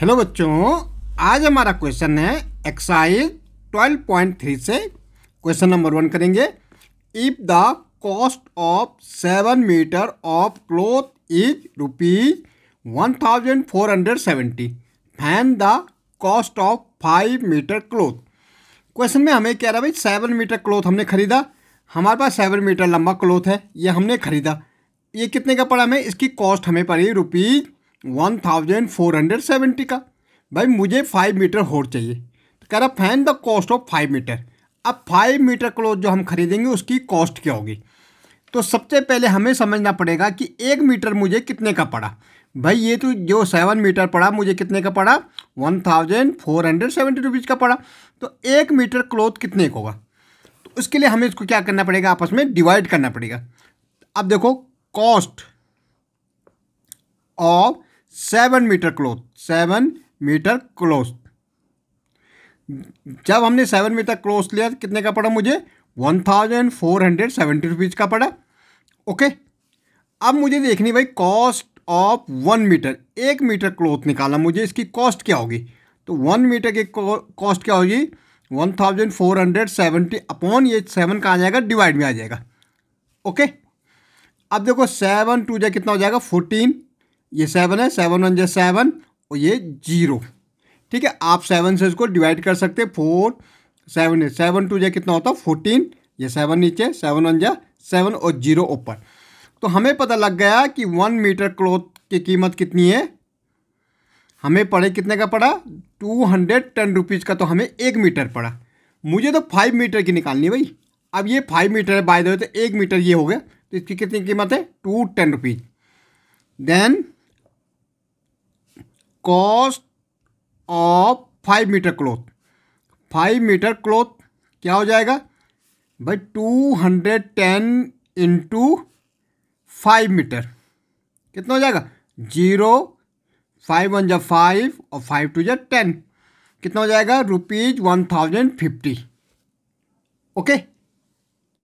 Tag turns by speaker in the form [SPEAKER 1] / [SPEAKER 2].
[SPEAKER 1] hello बच्चों आज हमारा क्वेश्चन है एक्साइज 12.3 से क्वेश्चन नंबर वन करेंगे if the cost of seven metre of cloth is rupees one thousand four hundred seventy then the cost of five metre cloth question में हमें कह रहा भाई सेवन मीटर क्लोथ हमने खरीदा हमारे पास सेवन मीटर लंबा क्लोथ है ये हमने खरीदा ये कितने का पड़ा हमें इसकी कॉस्ट हमें पड़ी rupees one thousand four hundred seventy का भाई मुझे फाइव मीटर होर चाहिए तो कह रहा then the cost of five metre अब फाइव मीटर क्लोथ जो हम खरीदेंगे उसकी कॉस्ट क्या होगी तो सबसे पहले हमें समझना पड़ेगा कि एक मीटर मुझे कितने का पड़ा भाई ये तो जो सेवन मीटर पड़ा मुझे कितने का पड़ा one thousand four hundred seventy rupees का पड़ा तो एक मीटर क्लोथ कितने का होगा तो उसके लिए हमें इसको क्या करना पड़ेगा आपस में डिवाइड करना पड़ेगा अब देखो cost of seven metre cloth seven metre cloth जब हमने सेवन मीटर क्लोथ लिया कितने का पड़ा मुझे one thousand four hundred seventy rupees का पड़ा ओके अब मुझे देखनी भाई कॉस्ट ऑफ वन मीटर एक मीटर क्लोथ निकाला मुझे इसकी कॉस्ट क्या होगी तो वन मीटर की कॉस्ट क्या होगी one thousand four hundred seventy upon ये सेवन का आ जाएगा डिवाइड में आ जाएगा ओके अब देखो सेवन टू जै कितना हो जाएगा फोर्टीन ये सेवन है सेवन वन जै सेवन और ये जीरो ठीक है आप सेवन से इसको डिवाइड कर सकते हैं फोर सेवन है सेवन टू जै कितना होता है फोर्टीन ये सेवन नीचे सेवन वन जै सेवन और जीरो ऊपर तो हमें पता लग गया कि वन मीटर क्लोथ की कीमत कितनी है हमें पड़े कितने का पड़ा टू हंड्रेड टेन रुपीज़ का तो हमें एक मीटर पड़ा मुझे तो फाइव मीटर की निकालनी है भाई अब ये फाइव मीटर है बाय द वे तो एक मीटर ये हो गया तो इसकी कितनी कीमत है two ten rupees then cost of five metre cloth five metre cloth क्या हो जाएगा भाई two hundred ten into five metre कितना हो जाएगा जीरो फाइव वन जा फाइव और फाइव टू जा टेन कितना हो जाएगा rupees one thousand fifty okay